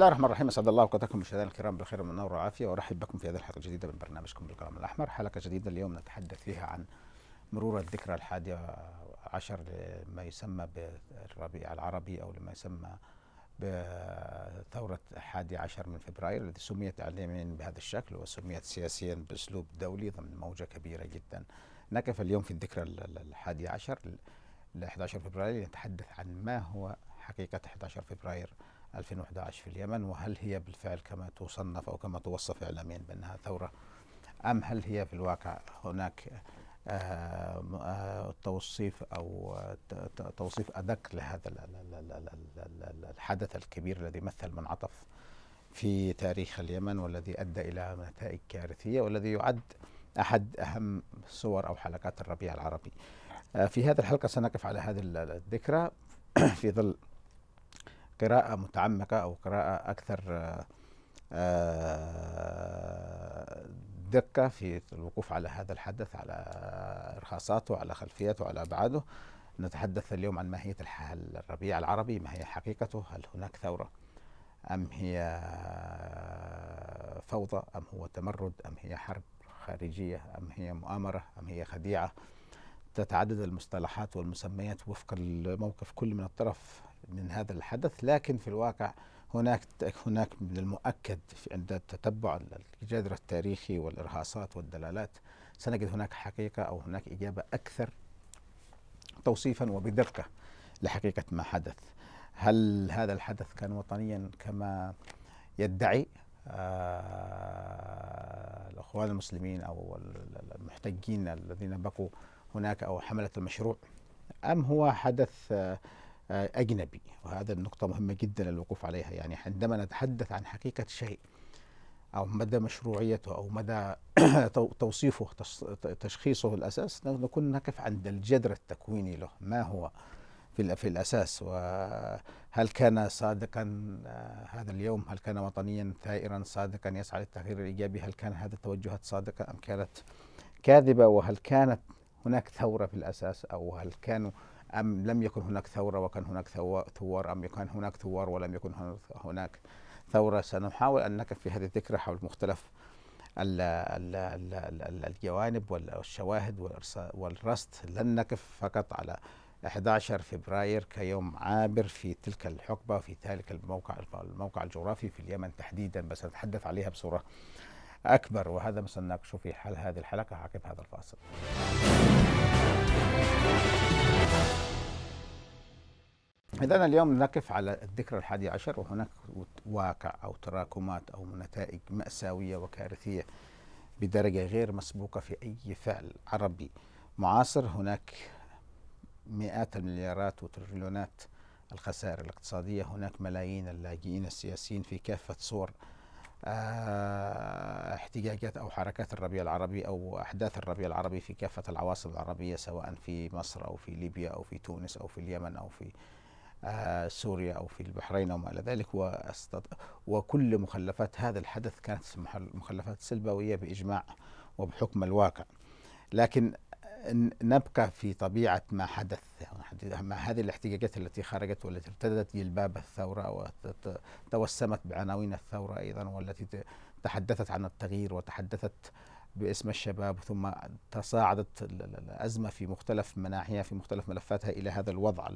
الله الرحمن الرحيم اسعد الله اوقاتكم مشاهدينا الكرام بالخير والنور والعافيه وارحب بكم في هذه الحلقه الجديده من برنامجكم بالقلم الاحمر حلقه جديده اليوم نتحدث فيها عن مرور الذكرى الحادية عشر لما يسمى بالربيع العربي او لما يسمى بثورة الحادي عشر من فبراير التي سميت اعلاميا بهذا الشكل وسميت سياسيا باسلوب دولي ضمن موجة كبيرة جدا نقف اليوم في الذكرى الحادي عشر ل 11 فبراير لنتحدث عن ما هو حقيقة 11 فبراير 2011 في اليمن وهل هي بالفعل كما تصنف أو كما توصف إعلاميا بأنها ثورة أم هل هي في الواقع هناك آه، آه، توصيف أو توصيف أدق لهذا الحدث الكبير الذي مثل منعطف في تاريخ اليمن والذي أدى إلى نتائج كارثية والذي يعد أحد أهم صور أو حلقات الربيع العربي آه، في هذه الحلقة سنقف على هذه الذكرى في ظل قراءة متعمقة أو قراءة أكثر آه، دقة في الوقوف على هذا الحدث على إرهاصاته على خلفيته على أبعاده نتحدث اليوم عن ماهية الربيع العربي ما هي حقيقته هل هناك ثورة أم هي فوضى أم هو تمرد أم هي حرب خارجية أم هي مؤامرة أم هي خديعة تتعدد المصطلحات والمسميات وفق الموقف كل من الطرف من هذا الحدث لكن في الواقع هناك هناك من المؤكد عند تتبع الجذر التاريخي والارهاصات والدلالات سنجد هناك حقيقه او هناك اجابه اكثر توصيفا وبدقه لحقيقه ما حدث. هل هذا الحدث كان وطنيا كما يدعي آه، الاخوان المسلمين او المحتجين الذين بقوا هناك او حمله المشروع ام هو حدث أجنبي وهذا النقطة مهمة جدا الوقوف عليها يعني عندما نتحدث عن حقيقة شيء أو مدى مشروعيته أو مدى توصيفه تشخيصه الأساس نكون نقف عند الجذر التكويني له ما هو في في الاساس وهل كان صادقا آه، هذا اليوم هل كان وطنيا ثائرا صادقا يسعى للتغيير الايجابي هل كان هذه التوجهات صادقه ام كانت كاذبه وهل كانت هناك ثوره في الاساس او هل كانوا أم لم يكن هناك ثورة وكان هناك ثوار أم كان هناك ثوار ولم يكن هناك ثورة سنحاول أن نقف في هذه الذكرى حول مختلف الجوانب والشواهد والرصد لن نقف فقط على 11 فبراير كيوم عابر في تلك الحقبة في ذلك الموقع الموقع الجغرافي في اليمن تحديدا بس نتحدث عليها بصورة أكبر وهذا ما سنناقشه في حال هذه الحلقة عقب هذا الفاصل إذا اليوم نقف على الذكرى الحادي عشر وهناك واقع أو تراكمات أو نتائج مأساوية وكارثية بدرجة غير مسبوقة في أي فعل عربي معاصر هناك مئات المليارات وتريليونات الخسائر الاقتصادية هناك ملايين اللاجئين السياسيين في كافة صور آه، احتجاجات او حركات الربيع العربي او احداث الربيع العربي في كافه العواصم العربيه سواء في مصر او في ليبيا او في تونس او في اليمن او في آه، سوريا او في البحرين او ما الى ذلك وكل مخلفات هذا الحدث كانت مخلفات سلبويه باجماع وبحكم الواقع لكن نبقى في طبيعة ما حدث ما هذه الاحتجاجات التي خرجت والتي ارتدت جلباب الثورة وتوسمت بعناوين الثورة أيضا والتي تحدثت عن التغيير وتحدثت باسم الشباب ثم تصاعدت الأزمة في مختلف مناحيها في مختلف ملفاتها إلى هذا الوضع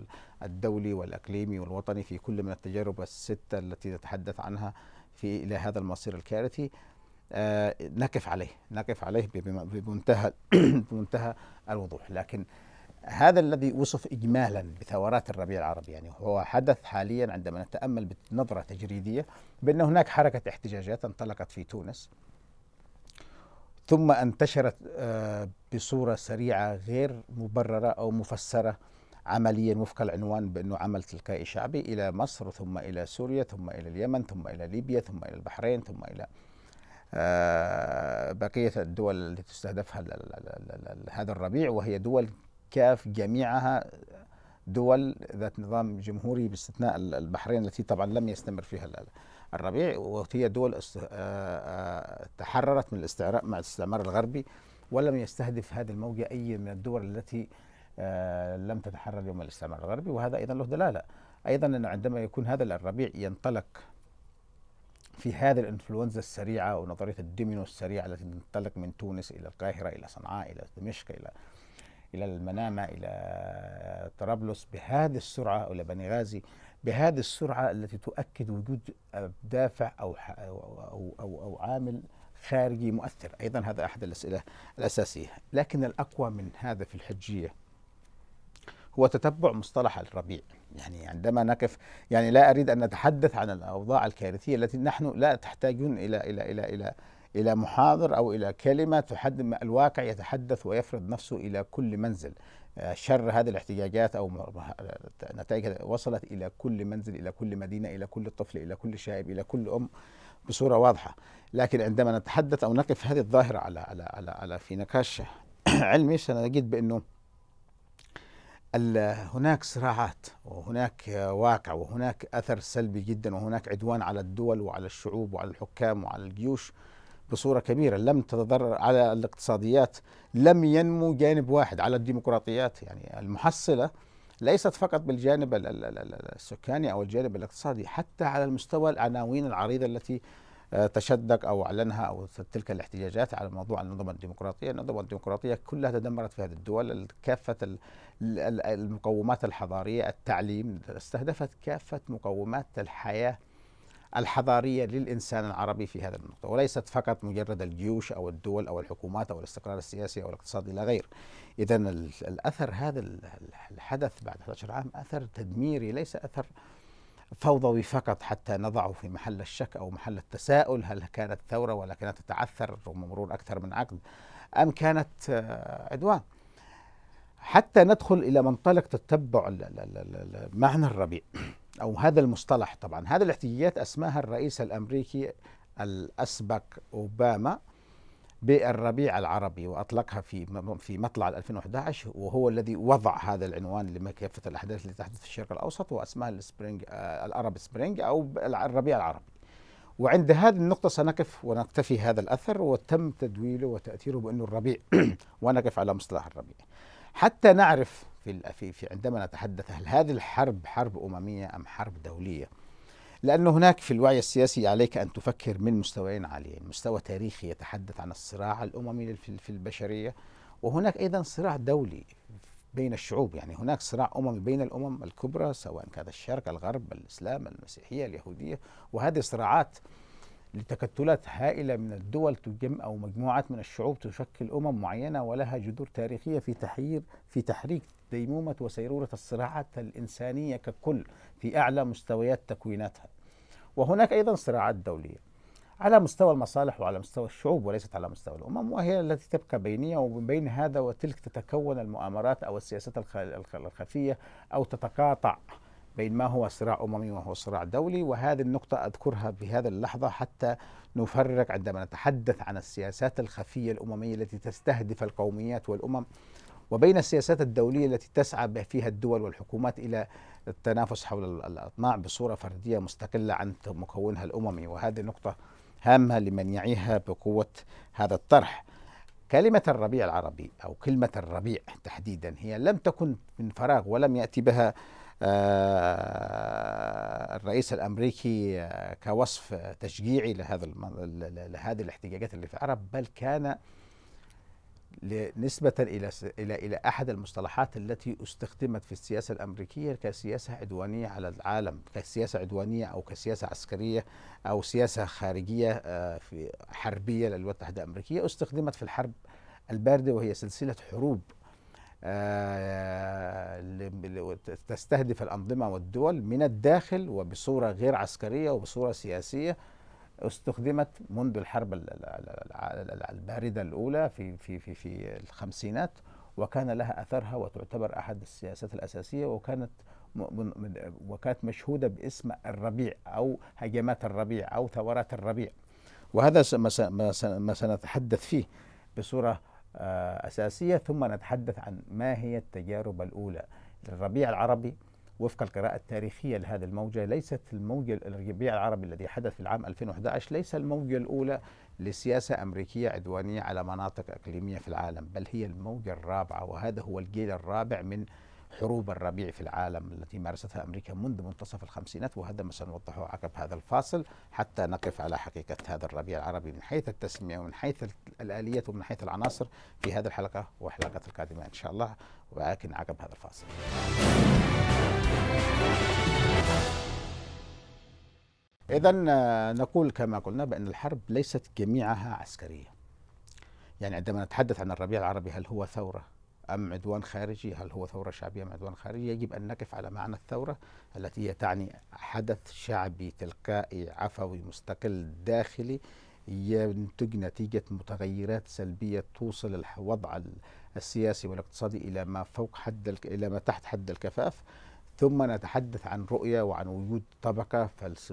الدولي والأقليمي والوطني في كل من التجارب الستة التي نتحدث عنها في إلى هذا المصير الكارثي آه، نقف عليه نقف عليه بمنتهى بمنتهى الوضوح لكن هذا الذي وصف اجمالا بثورات الربيع العربي يعني هو حدث حاليا عندما نتامل بنظره تجريديه بان هناك حركه احتجاجات انطلقت في تونس ثم انتشرت آه، بصوره سريعه غير مبرره او مفسره عمليا وفق العنوان بانه عمل تلقائي شعبي الى مصر ثم الى سوريا ثم الى اليمن ثم الى ليبيا ثم الى البحرين ثم الى آه، بقية الدول التي تستهدفها هذا الربيع وهي دول كاف جميعها دول ذات نظام جمهوري باستثناء البحرين التي طبعا لم يستمر فيها الربيع وهي دول آه، آه، تحررت من الاستعراء مع الاستعمار الغربي ولم يستهدف هذا الموجة أي من الدول التي لم تتحرر يوم الاستعمار الغربي وهذا أيضا له دلالة أيضا أنه عندما يكون هذا الربيع ينطلق في هذه الانفلونزا السريعه ونظريه الدومينو السريعه التي تنطلق من تونس الى القاهره الى صنعاء الى دمشق الى الى المنامه الى طرابلس بهذه السرعه الى بنغازي بهذه السرعه التي تؤكد وجود دافع او او او, أو عامل خارجي مؤثر ايضا هذا احد الاسئله الاساسيه لكن الاقوى من هذا في الحجيه هو تتبع مصطلح الربيع يعني عندما نقف يعني لا أريد أن نتحدث عن الأوضاع الكارثية التي نحن لا تحتاجون إلى إلى إلى إلى إلى محاضر أو إلى كلمة تحدد الواقع يتحدث ويفرض نفسه إلى كل منزل آه، شر هذه الاحتجاجات او نتائج وصلت الى كل منزل الى كل مدينه الى كل طفل الى كل شاب الى كل ام بصوره واضحه لكن عندما نتحدث او نقف هذه الظاهره على على على, على في نقاش علمي سنجد بانه هناك صراعات وهناك واقع وهناك اثر سلبي جدا وهناك عدوان على الدول وعلى الشعوب وعلى الحكام وعلى الجيوش بصوره كبيره لم تتضرر على الاقتصاديات لم ينمو جانب واحد على الديمقراطيات يعني المحصله ليست فقط بالجانب السكاني او الجانب الاقتصادي حتى على المستوى العناوين العريضه التي تشدق او اعلنها او تلك الاحتجاجات على موضوع النظمه الديمقراطيه، النظمه الديمقراطيه كلها تدمرت في هذه الدول كافه المقومات الحضاريه، التعليم استهدفت كافه مقومات الحياه الحضاريه للانسان العربي في هذه النقطه وليست فقط مجرد الجيوش او الدول او الحكومات او الاستقرار السياسي او الاقتصادي الى غير. اذا الاثر هذا الحدث بعد 11 عام اثر تدميري ليس اثر فوضوي فقط حتى نضعه في محل الشك أو محل التساؤل هل كانت ثورة ولا كانت تتعثر رغم مرور أكثر من عقد أم كانت آه، عدوان حتى ندخل إلى منطلق تتبع معنى الربيع أو هذا المصطلح طبعا هذه الاحتجاجات أسماها الرئيس الأمريكي الأسبق أوباما بالربيع العربي واطلقها في في مطلع 2011 وهو الذي وضع هذا العنوان لمكافه الاحداث التي تحدث في الشرق الاوسط واسماها السبرينج آه، العرب سبرينج او الربيع العربي. وعند هذه النقطه سنقف ونكتفي هذا الاثر وتم تدويله وتاثيره بانه الربيع ونقف على مصطلح الربيع. حتى نعرف في في عندما نتحدث هل هذه الحرب حرب امميه ام حرب دوليه؟ لأن هناك في الوعي السياسي عليك أن تفكر من مستويين عاليين مستوى تاريخي يتحدث عن الصراع الأممي في البشرية وهناك أيضا صراع دولي بين الشعوب يعني هناك صراع أممي بين الأمم الكبرى سواء كان الشرق الغرب الإسلام المسيحية اليهودية وهذه صراعات لتكتلات هائلة من الدول تجم أو مجموعات من الشعوب تشكل أمم معينة ولها جذور تاريخية في تحرير في تحريك ديمومة وسيرورة الصراعات الإنسانية ككل في أعلى مستويات تكويناتها وهناك أيضا صراعات دولية على مستوى المصالح وعلى مستوى الشعوب وليست على مستوى الأمم وهي التي تبقى بينية ومن بين هذا وتلك تتكون المؤامرات أو السياسات الخفية أو تتقاطع بين ما هو صراع أممي وما هو صراع دولي وهذه النقطة أذكرها بهذا اللحظة حتى نفرق عندما نتحدث عن السياسات الخفية الأممية التي تستهدف القوميات والأمم وبين السياسات الدولية التي تسعى فيها الدول والحكومات إلى التنافس حول الأطماع بصورة فردية مستقلة عن مكونها الأممي وهذه نقطة هامة لمن يعيها بقوة هذا الطرح كلمة الربيع العربي أو كلمة الربيع تحديدا هي لم تكن من فراغ ولم يأتي بها آه، الرئيس الامريكي آه، كوصف تشجيعي لهذا لهذه الاحتجاجات اللي في العرب بل كان نسبة إلى إلى إلى أحد المصطلحات التي استخدمت في السياسة الأمريكية كسياسة عدوانية على العالم، كسياسة عدوانية أو كسياسة عسكرية أو سياسة خارجية آه، في حربية للولايات المتحدة الأمريكية، استخدمت في الحرب الباردة وهي سلسلة حروب آه، تستهدف الأنظمة والدول من الداخل وبصورة غير عسكرية وبصورة سياسية استخدمت منذ الحرب الباردة الأولى في في في في الخمسينات وكان لها أثرها وتعتبر أحد السياسات الأساسية وكانت وكانت مشهودة باسم الربيع أو هجمات الربيع أو ثورات الربيع وهذا ما سنتحدث فيه بصورة آه، أساسية ثم نتحدث عن ما هي التجارب الأولى للربيع العربي وفق القراءة التاريخية لهذه الموجة ليست الموجة الربيع العربي الذي حدث في العام 2011 ليس الموجة الأولى لسياسة أمريكية عدوانية على مناطق إقليمية في العالم بل هي الموجة الرابعة وهذا هو الجيل الرابع من حروب الربيع في العالم التي مارستها أمريكا منذ منتصف الخمسينات وهذا ما سنوضحه عقب هذا الفاصل حتى نقف على حقيقة هذا الربيع العربي من حيث التسمية ومن حيث الآلية ومن حيث العناصر في هذه الحلقة والحلقات القادمة إن شاء الله ولكن عقب هذا الفاصل إذا آه، نقول كما قلنا بأن الحرب ليست جميعها عسكرية يعني عندما نتحدث عن الربيع العربي هل هو ثورة أم عدوان خارجي هل هو ثورة شعبية أم عدوان خارجي يجب أن نقف على معنى الثورة التي هي تعني حدث شعبي تلقائي عفوي مستقل داخلي ينتج نتيجة متغيرات سلبية توصل الوضع السياسي والاقتصادي إلى ما فوق حد إلى ما تحت حد الكفاف ثم نتحدث عن رؤية وعن وجود طبقة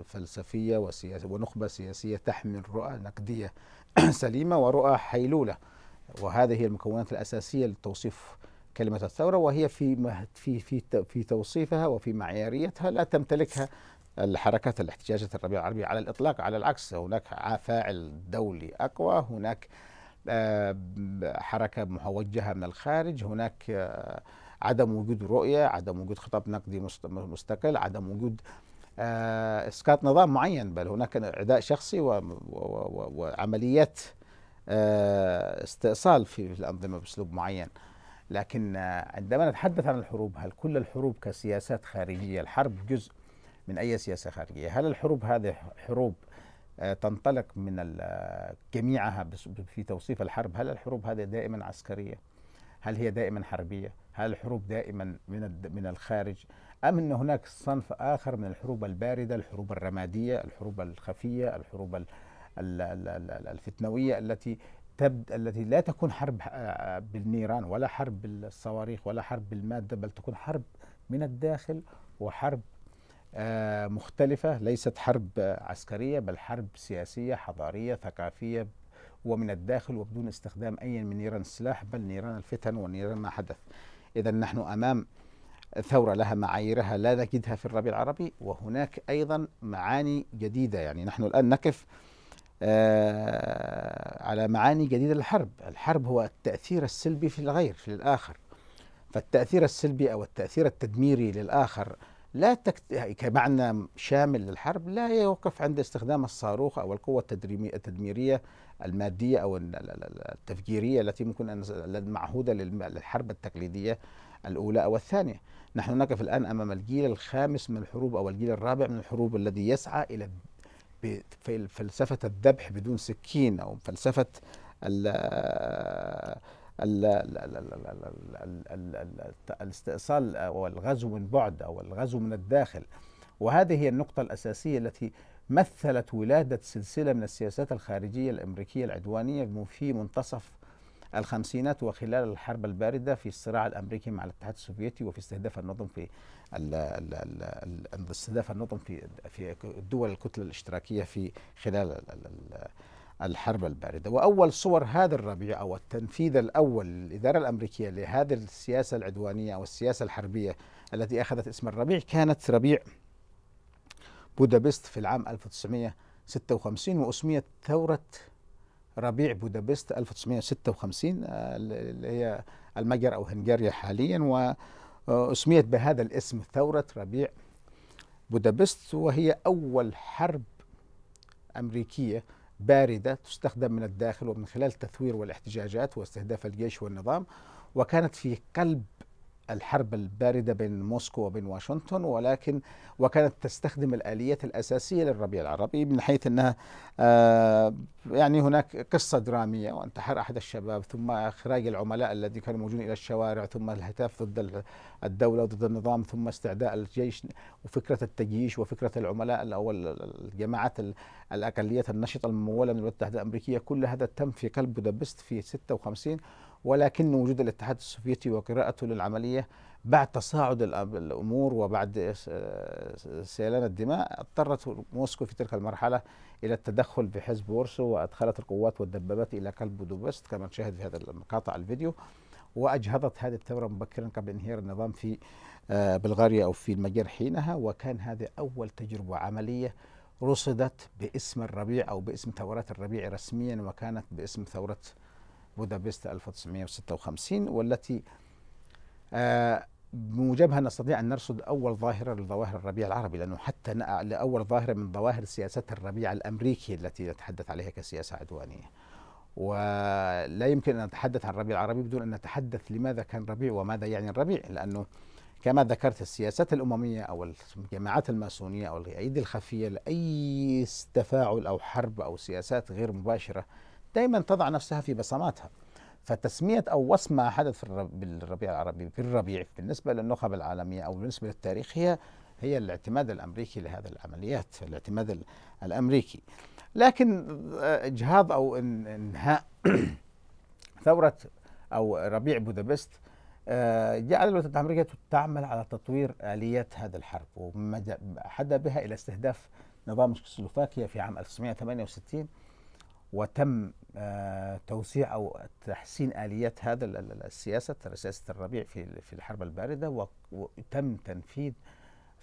فلسفية وسياسية ونخبة سياسية تحمل رؤى نقدية سليمة ورؤى حيلولة وهذه هي المكونات الأساسية لتوصيف كلمة الثورة وهي في في في في توصيفها وفي معياريتها لا تمتلكها الحركات الاحتجاجات الربيع العربي على الإطلاق على العكس هناك فاعل دولي أقوى هناك آه، حركة موجهة من الخارج هناك آه، عدم وجود رؤية عدم وجود خطاب نقدي مستقل عدم وجود آه، اسقاط نظام معين بل هناك اعداء شخصي وعمليات آه، استئصال في الأنظمة بأسلوب معين لكن آه، عندما نتحدث عن الحروب هل كل الحروب كسياسات خارجية الحرب جزء من أي سياسة خارجية هل الحروب هذه حروب آه، تنطلق من جميعها في توصيف الحرب هل الحروب هذه دائما عسكرية هل هي دائما حربية هل الحروب دائما من من الخارج أم أن هناك صنف آخر من الحروب الباردة الحروب الرمادية الحروب الخفية الحروب الفتنويه التي تبد التي لا تكون حرب آه، بالنيران ولا حرب بالصواريخ ولا حرب بالماده بل تكون حرب من الداخل وحرب آه، مختلفه ليست حرب عسكريه بل حرب سياسيه حضاريه ثقافيه ومن الداخل وبدون استخدام اي من نيران السلاح بل نيران الفتن ونيران ما حدث اذا نحن امام ثورة لها معاييرها لا نجدها في الربيع العربي وهناك أيضا معاني جديدة يعني نحن الآن نقف آه، على معاني جديدة للحرب الحرب هو التأثير السلبي في الغير في الآخر فالتأثير السلبي أو التأثير التدميري للآخر لا تكت... كمعنى شامل للحرب لا يوقف عند استخدام الصاروخ او القوه التدريمي... التدميريه الماديه او التفجيريه التي ممكن ان المعهوده للحرب التقليديه الاولى او الثانيه. نحن نقف الان امام الجيل الخامس من الحروب او الجيل الرابع من الحروب الذي يسعى الى في فلسفة الذبح بدون سكين أو فلسفة الاستئصال أو الغزو من بعد أو الغزو من الداخل وهذه هي النقطة الأساسية التي مثلت ولادة سلسلة من السياسات الخارجية الأمريكية العدوانية في منتصف الخمسينات وخلال الحرب الباردة في الصراع الأمريكي مع الاتحاد السوفيتي وفي استهداف النظم في استهداف النظم في في دول الكتلة الاشتراكية في خلال الحرب الباردة وأول صور هذا الربيع أو التنفيذ الأول للإدارة الأمريكية لهذه السياسة العدوانية أو السياسة الحربية التي أخذت اسم الربيع كانت ربيع بودابست في العام 1956 وأسميت ثورة ربيع بودابست 1956 آه، اللي هي المجر أو هنغاريا حاليا وأسميت بهذا الاسم ثورة ربيع بودابست وهي أول حرب أمريكية باردة تستخدم من الداخل ومن خلال التثوير والاحتجاجات واستهداف الجيش والنظام وكانت في قلب الحرب الباردة بين موسكو وبين واشنطن ولكن وكانت تستخدم الآليات الأساسية للربيع العربي من حيث أنها آه، يعني هناك قصة درامية وانتحر أحد الشباب ثم إخراج العملاء الذي كانوا موجودين إلى الشوارع ثم الهتاف ضد الدولة وضد النظام ثم استعداء الجيش وفكرة التجييش وفكرة العملاء أو الجماعات الأقليات النشطة الممولة من الولايات المتحدة الأمريكية كل هذا تم في قلب بودابست في 56 ولكن وجود الاتحاد السوفيتي وقراءته للعملية بعد تصاعد الأمور وبعد سيلان الدماء اضطرت موسكو في تلك المرحلة إلى التدخل بحزب ورسو وأدخلت القوات والدبابات إلى قلب بودابست كما نشاهد في هذا المقاطع الفيديو وأجهضت هذه الثورة مبكرا قبل انهيار النظام في آه، بلغاريا أو في المجر حينها وكان هذه أول تجربة عملية رصدت باسم الربيع أو باسم ثورات الربيع رسميا وكانت باسم ثورة بودابست 1956 والتي آه، بموجبها نستطيع أن نرصد أول ظاهرة لظواهر الربيع العربي لأنه حتى لأول ظاهرة من ظواهر سياسة الربيع الأمريكي التي نتحدث عليها كسياسة عدوانية ولا يمكن أن نتحدث عن الربيع العربي بدون أن نتحدث لماذا كان ربيع وماذا يعني الربيع لأنه كما ذكرت السياسات الأممية أو الجماعات الماسونية أو الأيدي الخفية لأي تفاعل أو حرب أو سياسات غير مباشرة دائما تضع نفسها في بصماتها فتسمية أو وصمة ما حدث بالربيع العربي في الربيع بالنسبة للنخب العالمية أو بالنسبة للتاريخ هي هي الاعتماد الأمريكي لهذه العمليات الاعتماد الأمريكي لكن آه، إجهاض أو إنهاء ثورة أو ربيع بودابست آه، جعل الولايات الأمريكية تعمل على تطوير آليات هذه الحرب وحدا بها إلى استهداف نظام سلوفاكيا في عام 1968 وتم آه، توسيع او تحسين اليات هذا السياسه سياسه الربيع في في الحرب البارده وتم تنفيذ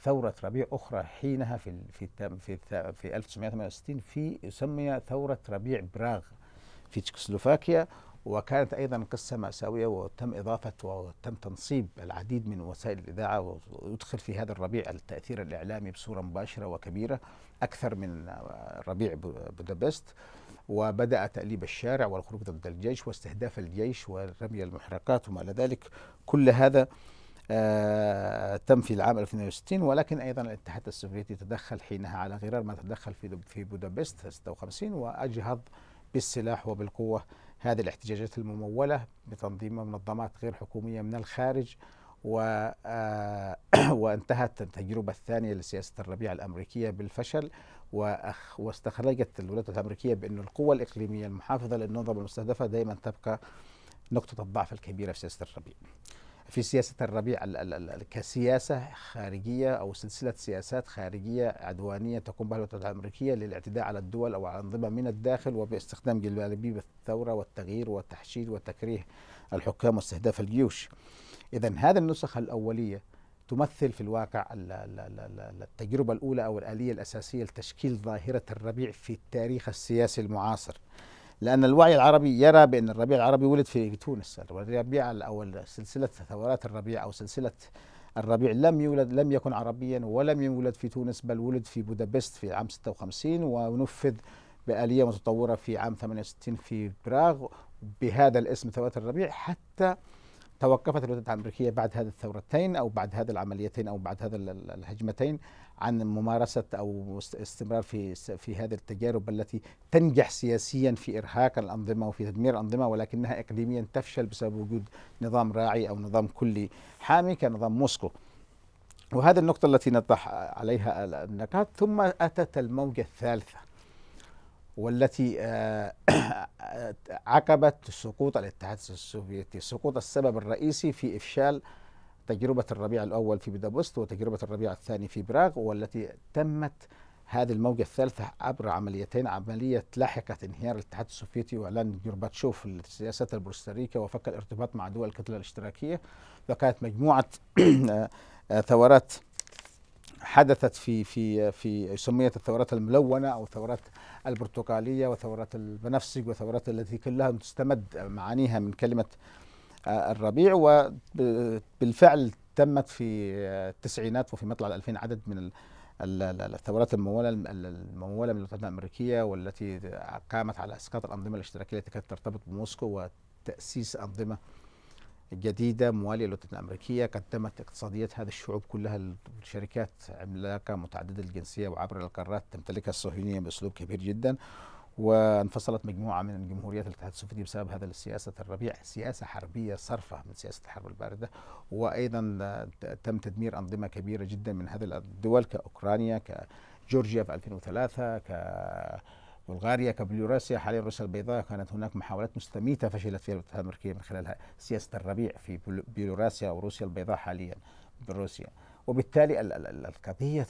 ثوره ربيع اخرى حينها في في في في 1968 في يسمي ثوره ربيع براغ في تشيكوسلوفاكيا وكانت ايضا قصه ماساويه وتم اضافه وتم تنصيب العديد من وسائل الاذاعه ويدخل في هذا الربيع التاثير الاعلامي بصوره مباشره وكبيره اكثر من ربيع بودابست وبدأ تأليب الشارع والخروج ضد الجيش واستهداف الجيش ورمي المحرقات وما إلى ذلك كل هذا آه تم في العام 1960 ولكن ايضا الاتحاد السوفيتي تدخل حينها على غرار ما تدخل في في بودابست 56 واجهض بالسلاح وبالقوه هذه الاحتجاجات المموله بتنظيم منظمات غير حكوميه من الخارج و آه وانتهت التجربه الثانيه لسياسه الربيع الامريكيه بالفشل وأخ واستخرجت الولايات الأمريكية بأن القوه الإقليمية المحافظة للنظم المستهدفة دائما تبقى نقطة الضعف الكبيرة في سياسة الربيع في سياسة الربيع كسياسة خارجية أو سلسلة سياسات خارجية عدوانية تقوم بها الولايات الأمريكية للاعتداء على الدول أو على الأنظمة من الداخل وباستخدام جلابيب الثورة والتغيير والتحشيد وتكريه الحكام واستهداف الجيوش إذا هذه النسخة الأولية تمثل في الواقع التجربة الأولى أو الآلية الأساسية لتشكيل ظاهرة الربيع في التاريخ السياسي المعاصر لأن الوعي العربي يرى بأن الربيع العربي ولد في تونس الربيع أو سلسلة ثورات الربيع أو سلسلة الربيع لم يولد لم يكن عربيا ولم يولد في تونس بل ولد في بودابست في عام 56 ونفذ بآلية متطورة في عام 68 في براغ بهذا الاسم ثورات الربيع حتى توقفت الولايات الامريكيه بعد هذه الثورتين او بعد هذه العمليتين او بعد هذا الهجمتين عن ممارسه او استمرار في في هذه التجارب التي تنجح سياسيا في ارهاق الانظمه وفي تدمير الانظمه ولكنها اقليميا تفشل بسبب وجود نظام راعي او نظام كلي حامي كنظام موسكو. وهذه النقطة التي نطرح عليها النقاط ثم أتت الموجة الثالثة والتي آه، عقبت سقوط الاتحاد السوفيتي سقوط السبب الرئيسي في إفشال تجربة الربيع الأول في بودابست وتجربة الربيع الثاني في براغ والتي تمت هذه الموجة الثالثة عبر عمليتين عملية لاحقة انهيار الاتحاد السوفيتي وإعلان جورباتشوف سياسة البروستريكا وفك الارتباط مع دول الكتلة الاشتراكية وكانت مجموعة آه، آه، ثورات حدثت في في في سميت الثورات الملونه او الثورات البرتقاليه وثورات البنفسج وثورات التي كلها تستمد معانيها من كلمه آه، الربيع وبالفعل تمت في التسعينات وفي مطلع 2000 عدد من الثورات الممولة الممولة من الولايات الأمريكية والتي قامت على إسقاط الأنظمة الاشتراكية التي كانت ترتبط بموسكو وتأسيس أنظمة جديده مواليه للولايات الامريكيه قدمت اقتصاديات هذه الشعوب كلها لشركات عملاقه متعدده الجنسيه وعبر القارات تمتلكها الصهيونيه باسلوب كبير جدا وانفصلت مجموعه من جمهوريات الاتحاد السوفيتي بسبب هذا السياسه الربيع سياسه حربيه صرفه من سياسه الحرب البارده وايضا تم تدمير انظمه كبيره جدا من هذه الدول كاوكرانيا كجورجيا في 2003 ك بلغاريا كبلوراسيا حاليا روسيا البيضاء كانت هناك محاولات مستميتة فشلت فيها الاتحاد الأمريكي من خلالها سياسة الربيع في بيلوراسيا وروسيا البيضاء حاليا بروسيا وبالتالي القضية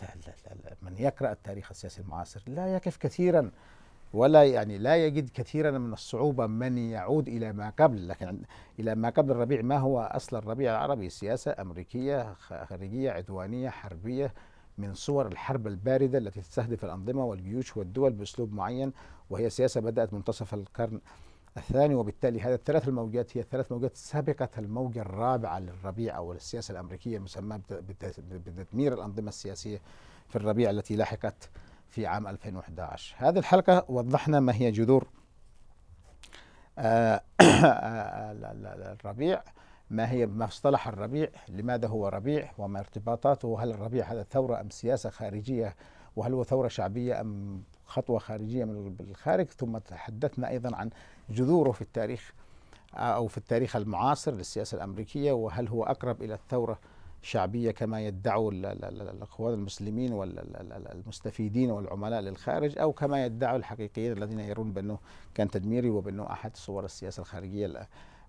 من يقرأ التاريخ السياسي المعاصر لا يقف كثيرا ولا يعني لا يجد كثيرا من الصعوبة من يعود إلى ما قبل لكن إلى ما قبل الربيع ما هو أصل الربيع العربي سياسة أمريكية خارجية عدوانية حربية من صور الحرب الباردة التي تستهدف الأنظمة والجيوش والدول بأسلوب معين وهي سياسة بدأت منتصف القرن الثاني وبالتالي هذه الثلاث الموجات هي الثلاث موجات سابقة الموجة الرابعة للربيع أو للسياسة الأمريكية المسماة بتدمير الأنظمة السياسية في الربيع التي لاحقت في عام 2011 هذه الحلقة وضحنا ما هي جذور آه، الربيع ما هي مصطلح الربيع لماذا هو ربيع وما ارتباطاته هل الربيع هذا ثورة أم سياسة خارجية وهل هو ثورة شعبية أم خطوة خارجية من الخارج ثم تحدثنا أيضا عن جذوره في التاريخ آه، أو في التاريخ المعاصر للسياسة الأمريكية وهل هو أقرب إلى الثورة الشعبية كما يدعو الإخوان المسلمين والمستفيدين والعملاء للخارج أو كما يدعو الحقيقيين الذين يرون بأنه كان تدميري وبأنه أحد صور السياسة الخارجية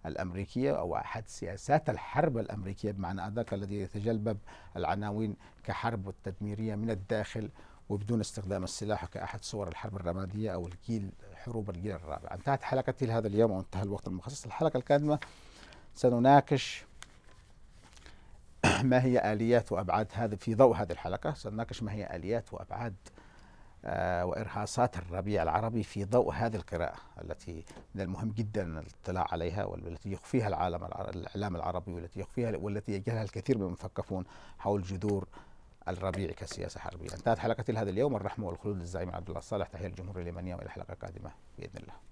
الأمريكية أو أحد سياسات الحرب الأمريكية بمعنى أدق الذي يتجلبب العناوين كحرب تدميرية من الداخل وبدون استخدام السلاح كأحد صور الحرب الرمادية أو الجيل حروب الجيل الرابع انتهت حلقتي لهذا اليوم وانتهى الوقت المخصص الحلقة القادمة سنناقش ما هي آليات وأبعاد هذا في ضوء هذه الحلقة سنناقش ما هي آليات وأبعاد آه، وإرهاصات الربيع العربي في ضوء هذه القراءة التي من المهم جدا الاطلاع عليها والتي يخفيها العالم الإعلام العربي والتي يخفيها والتي يجهلها الكثير من المثقفون حول جذور الربيع كسياسة حربية انتهت حلقتي لهذا اليوم الرحمة والخلود للزعيم عبد الله الصالح تحية الجمهورية اليمنية وإلى حلقة قادمة بإذن الله